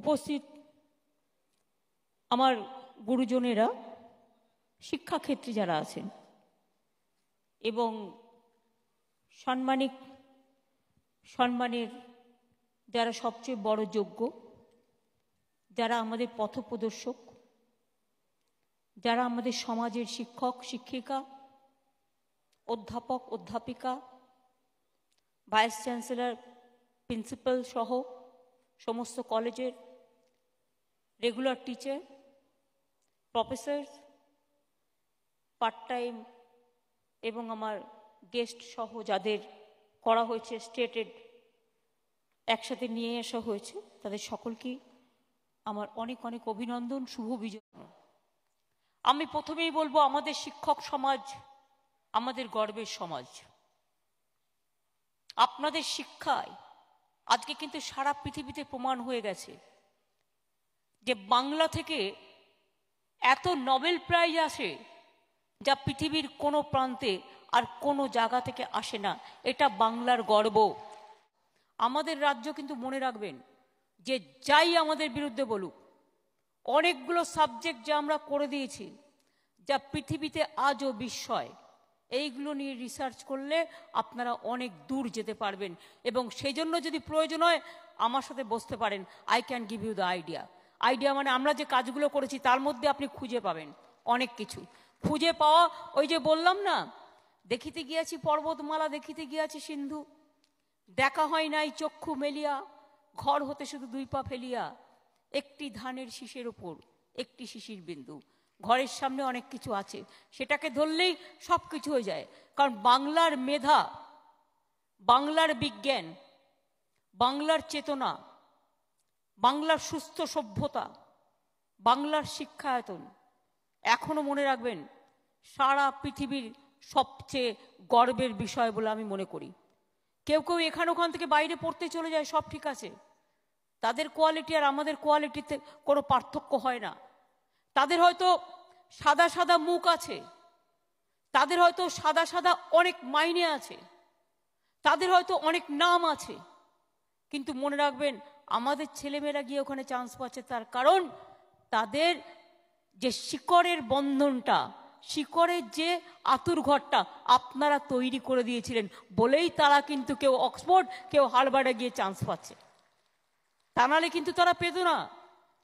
উপস্থিত আমার গুরুজনেরা শিক্ষাক্ষেত্রে যারা আছেন এবং সাম্মানিক সম্মানের যারা সবচেয়ে বড় যোগ্য যারা আমাদের পথপ্রদর্শক যারা আমাদের সমাজের শিক্ষক শিক্ষিকা অধ্যাপক অধ্যাপিকা ভাইস চ্যান্সেলর প্রিন্সিপাল সহ সমস্ত কলেজের regular teacher professor part time এবং আমার গেস্ট সহ যাদের করা হয়েছে স্টেটেড একসাথে নিয়ে আসা হয়েছে তাদের সকলকেই আমার অনেক অনেক অভিনন্দন শুভ বিজয় আমি প্রথমেই বলবো আমাদের শিক্ষক সমাজ আমাদের গর্বের সমাজ আপনাদের শিক্ষায় আজকে কিন্তু সারা পৃথিবীতে প্রমাণ হয়ে গেছে যে বাংলা থেকে এত নোবেল প্রাইজ আসে যা পৃথিবীর কোনো প্রান্তে আর কোনো জায়গা থেকে আসে না এটা বাংলার গর্ব আমাদের রাজ্য কিন্তু মনে রাখবেন যে যাই আমাদের বিরুদ্ধে বলুক অনেকগুলো সাবজেক্ট যা আমরা করে দিয়েছি যা পৃথিবীতে আজও বিস্ময় এইগুলো নিয়ে রিসার্চ করলে আপনারা অনেক দূর যেতে পারবেন এবং সেই জন্য যদি প্রয়োজন হয় আমার সাথে বসতে পারেন I can give you the idea idea মানে আমরা যে কাজগুলো করেছি তার মধ্যে আপনি খুঁজে পাবেন অনেক কিছু খুঁজে পাওয়া ওই যে বললাম না দেখিতে গিয়াছি পর্বতমালা দেখিতে গিয়াছি সিন্ধু দেখা হয় নাই চক্ষু মেলিয়া ঘর হতে শুধু দুই পা ফেলিয়া একটি ধানের শীষের ওপর একটি শিশির বিন্দু ঘরের সামনে অনেক কিছু আছে সেটাকে ধরলেই সব কিছু হয়ে যায় কারণ বাংলার মেধা বাংলার বিজ্ঞান বাংলার চেতনা বাংলার সুস্থ সভ্যতা বাংলার শিক্ষায়তন এখনও মনে রাখবেন সারা পৃথিবীর সবচেয়ে গর্বের বিষয় বলে আমি মনে করি কেউ কেউ এখান ওখান থেকে বাইরে পড়তে চলে যায় সব ঠিক আছে তাদের কোয়ালিটি আর আমাদের কোয়ালিটিতে কোনো পার্থক্য হয় না তাদের হয়তো সাদা সাদা মুখ আছে তাদের হয়তো সাদা সাদা অনেক মাইনে আছে তাদের হয়তো অনেক নাম আছে কিন্তু মনে রাখবেন আমাদের ছেলেমেয়েরা গিয়ে ওখানে চান্স পাচ্ছে তার কারণ তাদের যে শিকড়ের বন্ধনটা শিকড়ের যে আতুর ঘরটা আপনারা তৈরি করে দিয়েছিলেন বলেই তারা কিন্তু কেউ অক্সফোর্ড কেউ হারবার্ডে গিয়ে চান্স পাচ্ছে তা নাহলে কিন্তু তারা পেত না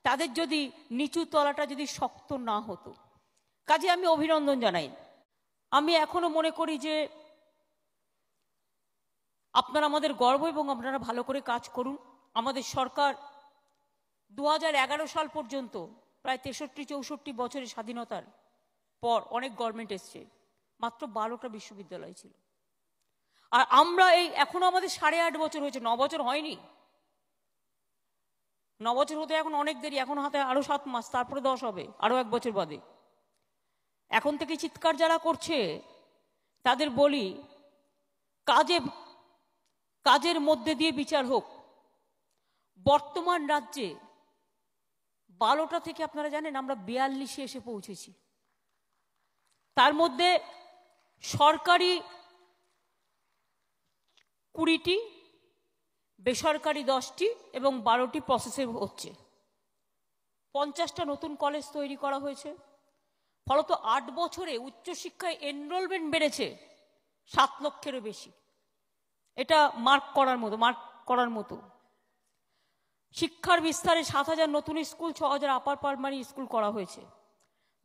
তাদের যদি নিচু তলাটা যদি শক্ত না হতো কাজে আমি অভিনন্দন জানাই আমি এখনো মনে করি যে আপনারা আমাদের গর্ব এবং আপনারা ভালো করে কাজ করুন আমাদের সরকার দু সাল পর্যন্ত প্রায় তেষট্টি চৌষট্টি বছরের স্বাধীনতার পর অনেক গভর্নমেন্ট এসছে মাত্র বারোটা বিশ্ববিদ্যালয় ছিল আর আমরা এই এখনও আমাদের সাড়ে আট বছর হয়েছে ন বছর হয়নি ন বছর হতে এখন অনেক দেরি এখন হাতে আরও সাত মাস তারপরে দশ হবে আরও এক বছর বাদে এখন থেকে চিৎকার যারা করছে তাদের বলি কাজে কাজের মধ্যে দিয়ে বিচার হোক বর্তমান রাজ্যে বারোটা থেকে আপনারা জানেন আমরা বিয়াল্লিশে এসে পৌঁছেছি তার মধ্যে সরকারি কুড়িটি বেসরকারি দশটি এবং বারোটি প্রসেসে হচ্ছে পঞ্চাশটা নতুন কলেজ তৈরি করা হয়েছে ফলত আট বছরে উচ্চশিক্ষায় এনরোলমেন্ট বেড়েছে সাত লক্ষেরও বেশি এটা মার্ক করার মতো মার্ক করার মতো শিক্ষার বিস্তারে সাত হাজার নতুন স্কুল ছ হাজার আপার প্রাইমারি স্কুল করা হয়েছে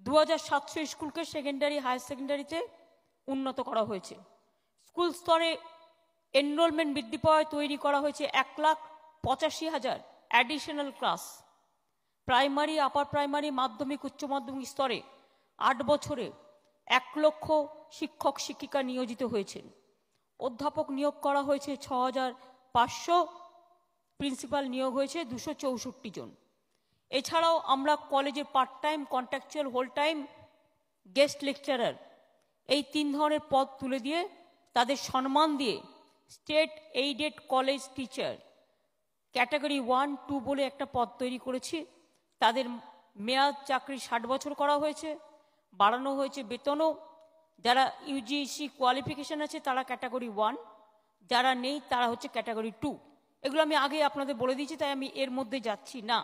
দু হাজার সাতশো স্কুলকে সেকেন্ডারি হায়ার সেকেন্ডারিতে উন্নত করা হয়েছে স্কুল স্তরে এনরোলমেন্ট বৃদ্ধি পাওয়ায় তৈরি করা হয়েছে এক লাখ পঁচাশি হাজার additional class primary upper primary মাধ্যমিক উচ্চ মাধ্যমিক স্তরে আট বছরে এক লক্ষ শিক্ষক শিক্ষিকা নিয়োজিত হয়েছেন অধ্যাপক নিয়োগ করা হয়েছে ছ হাজার পাঁচশো প্রিন্সিপাল নিয়োগ হয়েছে দুশো চৌষট্টি জন এছাড়াও আমরা কলেজে part time contractual whole time guest lecturer এই তিন ধরনের পদ তুলে দিয়ে তাদের সম্মান দিয়ে state aided college teacher category one two বলে একটা পদ তৈরি করেছি তাদের মেয়াদ চাকরি ষাট বছর করা হয়েছে বাড়ানো হয়েছে বেতনও যারা ইউজিসি কোয়ালিফিকেশান আছে তারা ক্যাটাগরি ওয়ান যারা নেই তারা হচ্ছে ক্যাটাগরি টু এগুলো আমি আগে আপনাদের বলে দিয়েছি তাই আমি এর মধ্যে যাচ্ছি না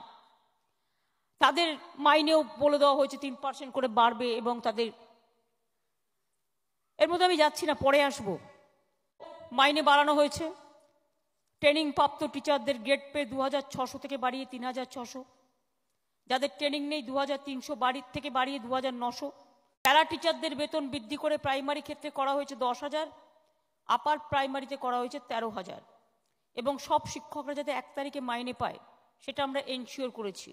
তাদের মাইনেও বলে দেওয়া হয়েছে তিন পার্সেন্ট করে বাড়বে এবং তাদের এর মধ্যে আমি যাচ্ছি না পরে আসবো মাইনে বাড়ানো হয়েছে ট্রেনিং প্রাপ্ত টিচারদের গ্রেড পে দু হাজার ছশো থেকে বাড়িয়ে তিন হাজার ছশো যাদের ট্রেনিং নেই দু হাজার তিনশো বাড়ির থেকে বাড়িয়ে দু হাজার নশো প্যারা টিচারদের বেতন বৃদ্ধি করে প্রাইমারি ক্ষেত্রে করা হয়েছে দশ হাজার আপার প্রাইমারিতে করা হয়েছে তেরো হাজার এবং সব শিক্ষকরা যাতে এক তারিখে মাইনে পায় সেটা আমরা এনশিওর করেছি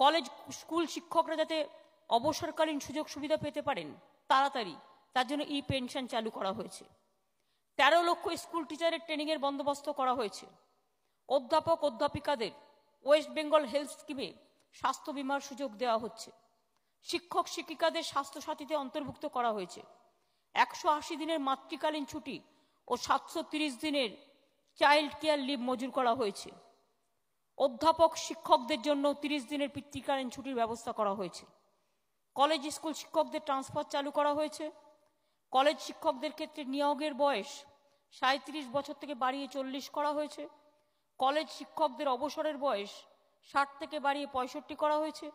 কলেজ স্কুল শিক্ষকরা যাতে অবসরকালীন সুযোগ সুবিধা পেতে পারেন তাড়াতাড়ি তার জন্য ই পেনশন চালু করা হয়েছে তেরো লক্ষ স্কুল টিচারের ট্রেনিংয়ের বন্দোবস্ত করা হয়েছে অধ্যাপক অধ্যাপিকাদের ওয়েস্ট বেঙ্গল হেলথ স্কিমে স্বাস্থ্য বিমার সুযোগ দেওয়া হচ্ছে শিক্ষক শিক্ষিকাদের স্বাস্থ্যসাথীতে অন্তর্ভুক্ত করা হয়েছে একশো আশি দিনের মাতৃকালীন ছুটি ও সাতশো তিরিশ দিনের চাইল্ড কেয়ার লিভ মজুর করা হয়েছে অধ্যাপক শিক্ষকদের জন্য তিরিশ দিনের পিতৃকালীন ছুটির ব্যবস্থা করা হয়েছে কলেজ স্কুল শিক্ষকদের ট্রান্সফার চালু করা হয়েছে কলেজ শিক্ষকদের ক্ষেত্রে নিয়োগের বয়স সাঁত্রিশ বছর থেকে বাড়িয়ে চল্লিশ করা হয়েছে কলেজ শিক্ষকদের অবসরের বয়স ষাট থেকে বাড়িয়ে পঁয়ষট্টি করা হয়েছে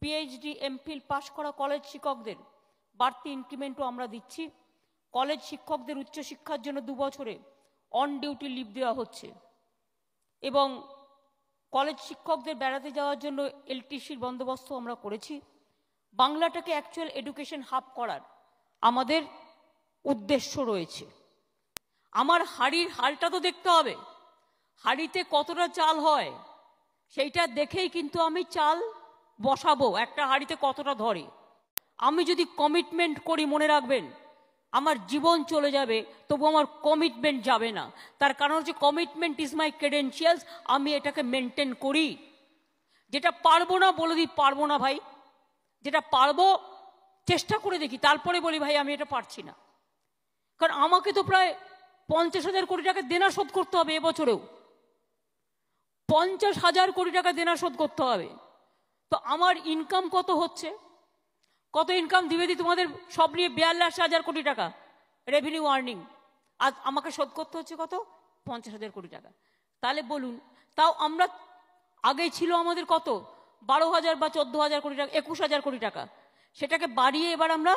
পিএইচডি এমফিল পাশ করা কলেজ শিক্ষকদের বাড়তি ইনক্রিমেন্টও আমরা দিচ্ছি কলেজ শিক্ষকদের উচ্চশিক্ষার জন্য দু বছরে অন ডিউটি লিভ দেওয়া হচ্ছে এবং কলেজ শিক্ষকদের বেড়াতে যাওয়ার জন্য এলটিসির বন্দোবস্ত আমরা করেছি বাংলাটাকে অ্যাকচুয়াল এডুকেশন হাব করার আমাদের উদ্দেশ্য রয়েছে আমার হাড়ির হালটা তো দেখতে হবে হাড়িতে কতটা চাল হয় সেইটা দেখেই কিন্তু আমি চাল বসাবো একটা হাড়িতে কতটা ধরে আমি যদি কমিটমেন্ট করি মনে রাখবেন আমার জীবন চলে যাবে তবু আমার কমিটমেন্ট যাবে না তার কারণ হচ্ছে কমিটমেন্ট ইজ মাই ক্রেডেন্সিয়ালস আমি এটাকে মেনটেন করি যেটা পারবো না বলে দিই পারবো না ভাই যেটা পারবো চেষ্টা করে দেখি তারপরে বলি ভাই আমি এটা পারছি না কারণ আমাকে তো প্রায় পঞ্চাশ হাজার কোটি টাকা দেনা শোধ করতে হবে এবছরেও পঞ্চাশ হাজার কোটি টাকা দেনা শোধ করতে হবে তো আমার ইনকাম কত হচ্ছে কত ইনকাম ধীরে তোমাদের সব নিয়ে বিয়াল্লাশ হাজার কোটি টাকা রেভিনিউ আর্নিং আজ আমাকে শোধ করতে হচ্ছে কত পঞ্চাশ হাজার কোটি টাকা তাহলে বলুন তাও আমরা আগে ছিল আমাদের কত বারো হাজার বা চোদ্দ হাজার কোটি টাকা একুশ হাজার কোটি টাকা সেটাকে বাড়িয়ে এবার আমরা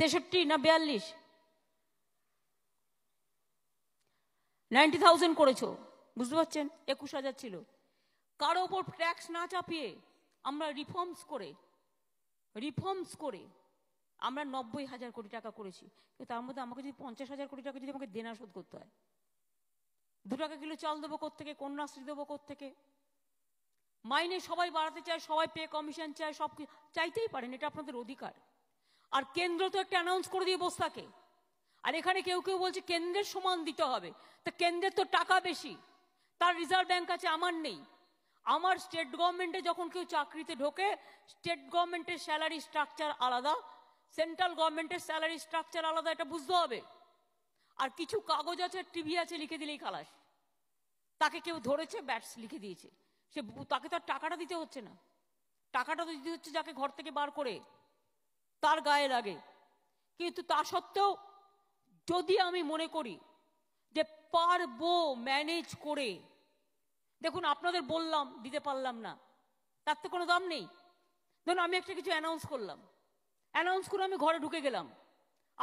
তেষট্টি না বিয়াল্লিশ নাইনটি থাউজেন্ড করেছো বুঝতে পারছেন একুশ হাজার ছিল কারো ওপর ট্যাক্স না চাপিয়ে আমরা রিফর্মস করে রিফর্মস করে আমরা নব্বই হাজার কোটি টাকা করেছি তার মধ্যে আমাকে যদি পঞ্চাশ হাজার কোটি টাকা যদি আমাকে দেনা শোধ করতে হয় দু টাকা কিলো চাল দেবো কোত্থেকে কন্যাশ্রী দেবো কোথেকে মাইনে সবাই বাড়াতে চায় সবাই পে কমিশন চায় সব চাইতেই পারেন এটা আপনাদের অধিকার আর কেন্দ্র তো একটা অ্যানাউন্স করে দিয়ে বসে থাকে আর এখানে কেউ কেউ বলছে কেন্দ্রের সমান দিতে হবে তা কেন্দ্রের তো টাকা বেশি তার রিজার্ভ ব্যাংক আছে আমার নেই আমার স্টেট গভর্নমেন্টে যখন কেউ চাকরিতে ঢোকে স্টেট গভর্নমেন্টের স্যালারি স্ট্রাকচার আলাদা সেন্ট্রাল গভর্নমেন্টের স্যালারি স্ট্রাকচার আলাদা এটা বুঝতে হবে আর কিছু কাগজ আছে টিভি আছে লিখে দিলেই খালাস তাকে কেউ ধরেছে ব্যাটস লিখে দিয়েছে সে তাকে তো টাকাটা দিতে হচ্ছে না টাকাটা তো দিতে হচ্ছে যাকে ঘর থেকে বার করে তার গায়ে লাগে কিন্তু তা সত্ত্বেও যদি আমি মনে করি যে পারবো ম্যানেজ করে দেখুন আপনাদের বললাম দিতে পারলাম না তার তো কোনো দাম নেই ধরুন আমি একটা কিছু অ্যানাউন্স করলাম অ্যানাউন্স করে আমি ঘরে ঢুকে গেলাম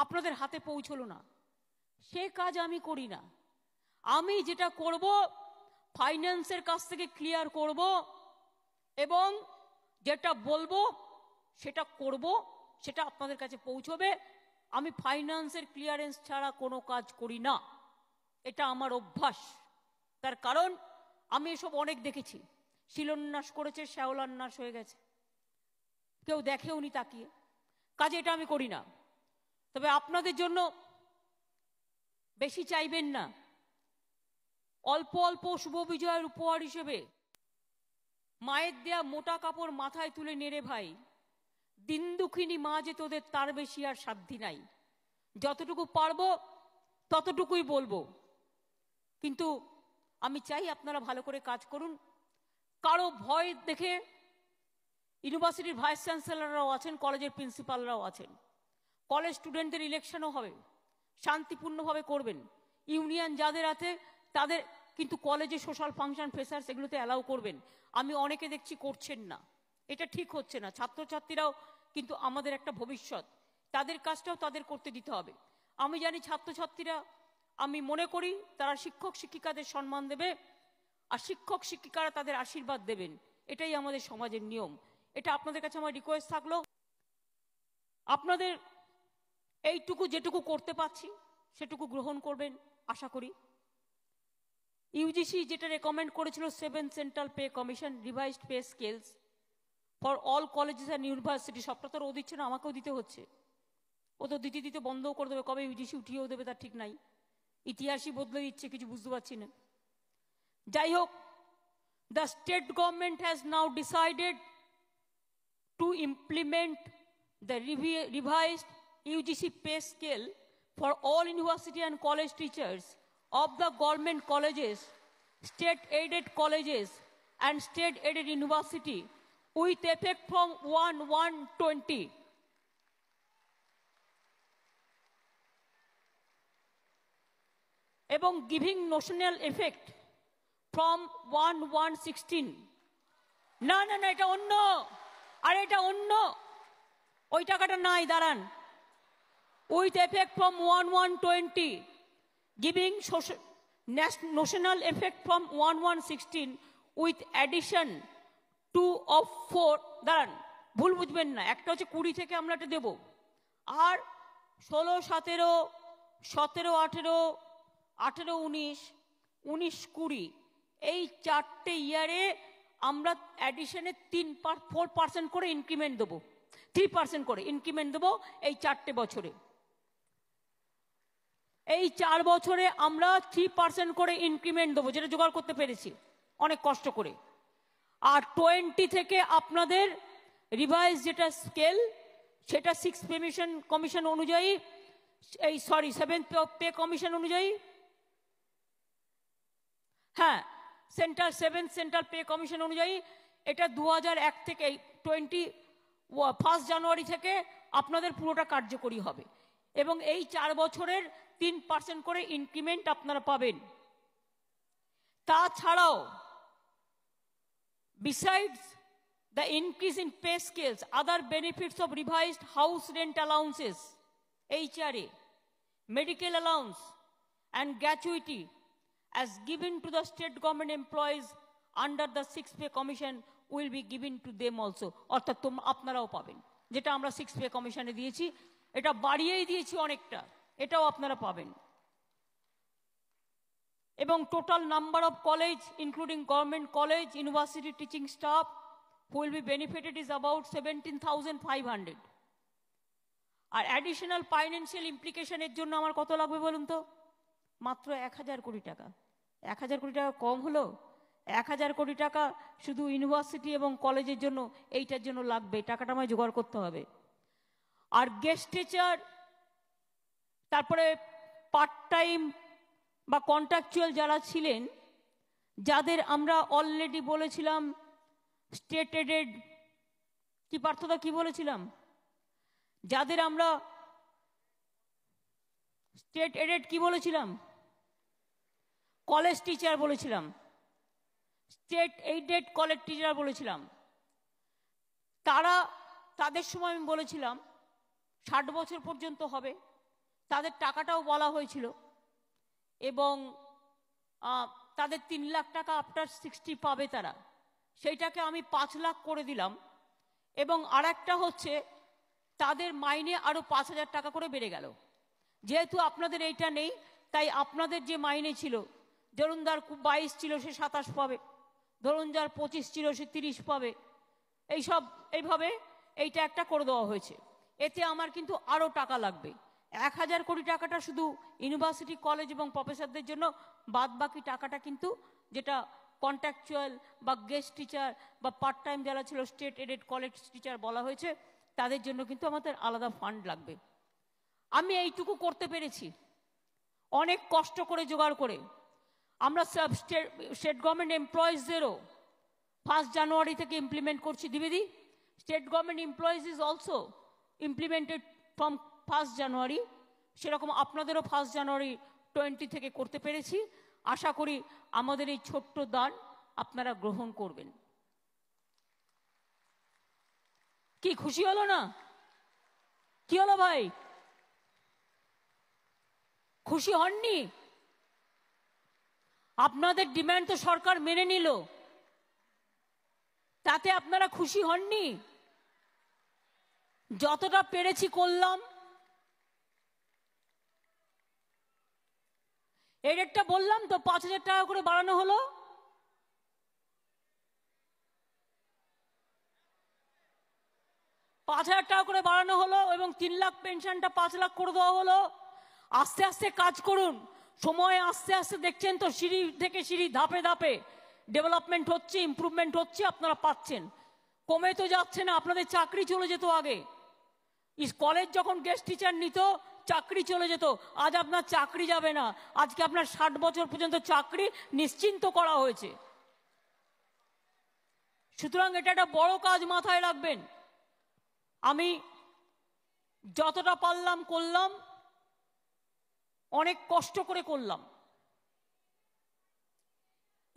আপনাদের হাতে পৌঁছলো না সে কাজ আমি করি না আমি যেটা করব ফাইন্যান্সের কাছ থেকে ক্লিয়ার করব এবং যেটা বলবো সেটা করব সেটা আপনাদের কাছে পৌঁছবে আমি ফাইন্যান্সের ক্লিয়ারেন্স ছাড়া কোনো কাজ করি না এটা আমার অভ্যাস তার কারণ আমি এসব অনেক দেখেছি শিলন্যাস করেছে শ্যাওলান্যাস হয়ে গেছে কেউ দেখে উনি তাকিয়ে কাজে এটা আমি করি না তবে আপনাদের জন্য বেশি চাইবেন না অল্প অল্প শুভ বিজয়ের উপহার হিসেবে মায়ের দেয়া মোটা কাপড় মাথায় তুলে নেড়ে ভাই দিন দুঃখিনী মা যে তোদের তার বেশি আর সাধ্য নাই যতটুকু পারবো ততটুকুই বলবো কিন্তু আমি চাই আপনারা ভালো করে কাজ করুন কারো ভয় দেখে ইউনিভার্সিটির ভাইস চ্যান্সেলাররাও আছেন কলেজের প্রিন্সিপালরাও আছেন কলেজ স্টুডেন্টদের ইলেকশনও হবে শান্তিপূর্ণভাবে করবেন ইউনিয়ন যাদের আছে তাদের কিন্তু কলেজে সোশ্যাল ফাংশন ফেসার্স এগুলোতে অ্যালাউ করবেন আমি অনেকে দেখছি করছেন না এটা ঠিক হচ্ছে না ছাত্রছাত্রীরাও কিন্তু আমাদের একটা ভবিষ্যৎ তাদের কাজটাও তাদের করতে দিতে হবে আমি জানি ছাত্রছাত্রীরা আমি মনে করি তারা শিক্ষক শিক্ষিকাদের সম্মান দেবে আর শিক্ষক শিক্ষিকারা তাদের আশীর্বাদ দেবেন এটাই আমাদের সমাজের নিয়ম এটা আপনাদের কাছে আমার রিকোয়েস্ট থাকলো আপনাদের এইটুকু যেটুকু করতে পারছি সেটুকু গ্রহণ করবেন আশা করি ইউজিসি যেটা রেকমেন্ড করেছিল seven central pay commission revised pay scales for all colleges and university সবটা তো ও দিচ্ছে না আমাকেও দিতে হচ্ছে ও তো দিতে দিতে বন্ধও করে দেবে কবে ইউজিসি উঠিয়েও দেবে তার ঠিক নাই ইতিহাসই বদলে দিচ্ছে কিছু বুঝতে পারছি না যাই হোক the state government has now decided to implement the revised UGC pay scale for all university and college teachers of the government colleges state aided colleges and state aided university with effect from 1 1 20. এবং giving notional effect from one one sixteen না না না এটা অন্য আর এটা অন্য ওই টাকাটা নাই দাঁড়ান with effect from one one twenty giving notional effect from one one sixteen with addition to of four দাঁড়ান ভুল বুঝবেন না একটা হচ্ছে কুড়ি থেকে আমরা এটা দেব আর ষোলো সতেরো সতেরো আঠেরো আঠেরো উনিশ উনিশ কুড়ি এই চারটে ইয়ারে আমরা অ্যাডিশনে তিন ফোর পার্সেন্ট করে ইনক্রিমেন্ট দেবো থ্রি পার্সেন্ট করে ইনক্রিমেন্ট দেবো এই চারটে বছরে এই চার বছরে আমরা থ্রি পার্সেন্ট করে ইনক্রিমেন্ট দেবো যেটা জোগাড় করতে পেরেছি অনেক কষ্ট করে আর টোয়েন্টি থেকে আপনাদের রিভাইজ যেটা স্কেল সেটা সিক্স পেমিশন কমিশন অনুযায়ী এই সরি সেভেন পে কমিশন অনুযায়ী হ্যাঁ central seven central pay commission অনুযায়ী এটা দু এক থেকে টোয়েন্টি ফার্স্ট জানুয়ারি থেকে আপনাদের পুরোটা কার্যকরী হবে এবং এই চার বছরের তিন পার্সেন্ট করে ইনক্রিমেন্ট আপনারা পাবেন তাছাড়াও Besides the increase in pay scales, other benefits of revised house rent allowances, HRA, medical allowance, and gratuity as given to the state government employees under the six pay commission will be given to them also অর্থাৎ তোম আপনারাও পাবেন যেটা আমরা six pay কমিশনে দিয়েছি এটা বাড়িয়েই দিয়েছি অনেকটা এটাও আপনারা পাবেন এবং total number of college including government college government teaching staff teaching be benefited is about seventeen thousand five hundred আর অ্যাডিশনাল ফাইন্যান্সিয়াল ইমপ্লিকেশনের জন্য আমার কত লাগবে বলুন তো মাত্র এক হাজার কোটি টাকা এক হাজার কোটি টাকা কম হলো এক হাজার কোটি টাকা শুধু ইউনিভার্সিটি এবং কলেজের জন্য এইটার জন্য লাগবে টাকাটা আমায় জোগাড় করতে হবে আর গেস্ট টিচার তারপরে পার্ট টাইম বা কন্ট্রাকচুয়াল যারা ছিলেন যাদের আমরা অলরেডি বলেছিলাম স্টেটেডেড কি পার্থতা কি বলেছিলাম যাদের আমরা স্টেট এডেড কি বলেছিলাম কলেজ টিচার বলেছিলাম স্টেট এইডেড কলেজ টিচার বলেছিলাম তারা তাদের সময় আমি বলেছিলাম ষাট বছর পর্যন্ত হবে তাদের টাকাটাও বলা হয়েছিল এবং তাদের তিন লাখ টাকা আফটার সিক্সটি পাবে তারা সেইটাকে আমি পাঁচ লাখ করে দিলাম এবং আর একটা হচ্ছে তাদের মাইনে আরও পাঁচ হাজার টাকা করে বেড়ে গেল যেহেতু আপনাদের এইটা নেই তাই আপনাদের যে মাইনে ছিল ধরুন যার বাইশ ছিল সে সাতাশ পাবে ধরুন যার পঁচিশ ছিল সে তিরিশ পাবে এইসব এইভাবে এইটা একটা করে দেওয়া হয়েছে এতে আমার কিন্তু আরও টাকা লাগবে এক হাজার কোটি টাকাটা শুধু ইউনিভার্সিটি কলেজ এবং প্রফেসরদের জন্য বাদ বাকি টাকাটা কিন্তু যেটা কন্ট্রাকচুয়াল বা গেস্ট টিচার বা পার্ট টাইম যারা ছিল স্টেট এডেড কলেজ টিচার বলা হয়েছে তাদের জন্য কিন্তু আমাদের আলাদা ফান্ড লাগবে আমি এইটুকু করতে পেরেছি অনেক কষ্ট করে জোগাড় করে আমরা সব স্টেট স্টেট গভর্নমেন্ট এমপ্লয়িজদেরও ফার্স্ট জানুয়ারি থেকে ইমপ্লিমেন্ট করছি দিবেদি state government employees is also implemented from first January সেরকম আপনাদেরও ফার্স্ট জানুয়ারি টোয়েন্টি থেকে করতে পেরেছি আশা করি আমাদের এই ছোট্ট দান আপনারা গ্রহণ করবেন কি খুশি হলো না কি হলো ভাই খুশি হননি আপনাদের ডিম্যান্ড তো সরকার মেনে নিল তাতে আপনারা খুশি হননি যতটা পেরেছি করলাম এই রেটটা বললাম তো পাঁচ হাজার টাকা করে বাড়ানো হলো পাঁচ হাজার টাকা করে বাড়ানো হলো এবং তিন লাখ পেনশনটা পাঁচ লাখ করে দেওয়া হলো আস্তে আস্তে কাজ করুন সময় আস্তে আস্তে দেখছেন তো সিঁড়ি থেকে সিঁড়ি ধাপে ধাপে ডেভেলপমেন্ট হচ্ছে ইম্প্রুভমেন্ট হচ্ছে আপনারা পাচ্ছেন কমে তো যাচ্ছে না আপনাদের চাকরি চলে যেত আগে কলেজ যখন গেস্ট টিচার নিত চাকরি চলে যেত আজ আপনার চাকরি যাবে না আজকে আপনার ষাট বছর পর্যন্ত চাকরি নিশ্চিন্ত করা হয়েছে সুতরাং এটা একটা বড় কাজ মাথায় রাখবেন আমি যতটা পারলাম করলাম অনেক কষ্ট করে করলাম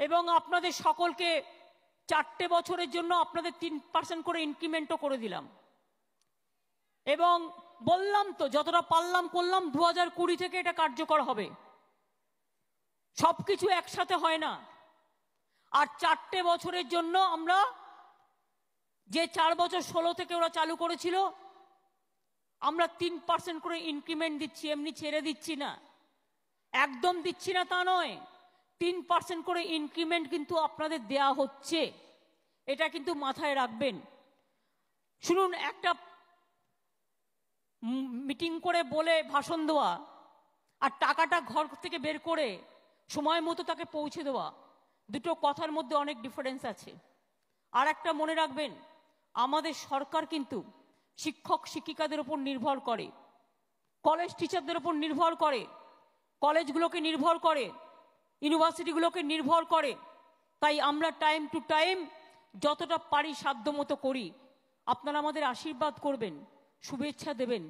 এবং আপনাদের সকলকে চারটে বছরের জন্য আপনাদের তিন পার্সেন্ট করে ইনক্রিমেন্টও করে দিলাম এবং বললাম তো যতটা পারলাম করলাম দু হাজার কুড়ি থেকে এটা কার্যকর হবে সব কিছু একসাথে হয় না আর চারটে বছরের জন্য আমরা যে চার বছর ষোলো থেকে ওরা চালু করেছিল আমরা তিন পার্সেন্ট করে ইনক্রিমেন্ট দিচ্ছি এমনি ছেড়ে দিচ্ছি না একদম দিচ্ছি না তা নয় তিন পার্সেন্ট করে ইনক্রিমেন্ট কিন্তু আপনাদের দেয়া হচ্ছে এটা কিন্তু মাথায় রাখবেন শুনুন একটা মিটিং করে বলে ভাষণ দেওয়া আর টাকাটা ঘর থেকে বের করে সময় মতো তাকে পৌঁছে দেওয়া দুটো কথার মধ্যে অনেক ডিফারেন্স আছে আর একটা মনে রাখবেন আমাদের সরকার কিন্তু শিক্ষক শিক্ষিকাদের উপর নির্ভর করে কলেজ টিচারদের উপর নির্ভর করে কলেজগুলোকে নির্ভর করে ইউনিভার্সিটিগুলোকে নির্ভর করে তাই আমরা টাইম টু টাইম যতটা পারি সাধ্য মতো করি আপনারা আমাদের আশীর্বাদ করবেন শুভেচ্ছা দেবেন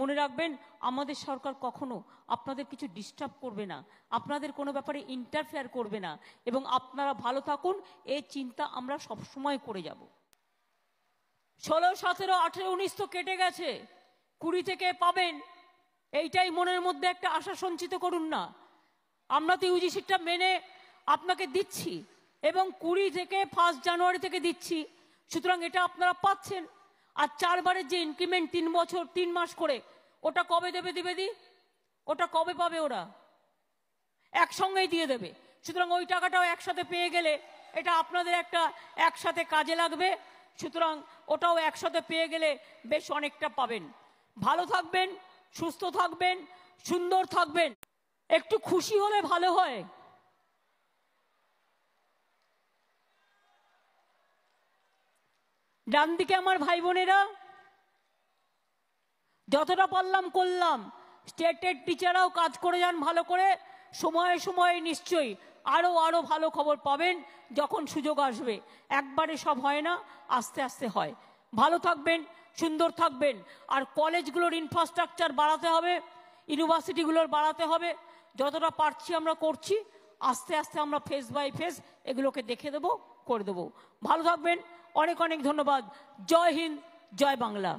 মনে রাখবেন আমাদের সরকার কখনো আপনাদের কিছু ডিস্টার্ব করবে না আপনাদের কোনো ব্যাপারে ইন্টারফেয়ার করবে না এবং আপনারা ভালো থাকুন এই চিন্তা আমরা সবসময় করে যাব ষোলো সতেরো আঠেরো উনিশ তো কেটে গেছে কুড়ি থেকে পাবেন এইটাই মনের মধ্যে একটা আশা সঞ্চিত করুন না আমরা তো ইউজিসিটা মেনে আপনাকে দিচ্ছি এবং কুড়ি থেকে ফার্স্ট জানুয়ারি থেকে দিচ্ছি সুতরাং এটা আপনারা পাচ্ছেন আর চারবারের যে ইনক্রিমেন্ট তিন বছর তিন মাস করে ওটা কবে দেবে দ্বিবেদী ওটা কবে পাবে ওরা একসঙ্গেই দিয়ে দেবে সুতরাং ওই টাকাটাও একসাথে পেয়ে গেলে এটা আপনাদের একটা একসাথে কাজে লাগবে সুতরাং ওটাও একসাথে পেয়ে গেলে বেশ অনেকটা পাবেন ভালো থাকবেন সুস্থ থাকবেন সুন্দর থাকবেন একটু খুশি হলে ভালো হয় ডান দিকে আমার ভাই বোনেরা যতটা পারলাম করলাম স্টেটের টিচাররাও কাজ করে যান ভালো করে সময়ে সময়ে নিশ্চয়ই আরও আরও ভালো খবর পাবেন যখন সুযোগ আসবে একবারে সব হয় না আস্তে আস্তে হয় ভালো থাকবেন সুন্দর থাকবেন আর কলেজগুলোর ইনফ্রাস্ট্রাকচার বাড়াতে হবে ইউনিভার্সিটিগুলোর বাড়াতে হবে যতটা পারছি আমরা করছি আস্তে আস্তে আমরা ফেস বাই ফেস এগুলোকে দেখে দেবো করে দেবো ভালো থাকবেন অনেক অনেক ধন্যবাদ জয় হিন্দ জয় বাংলা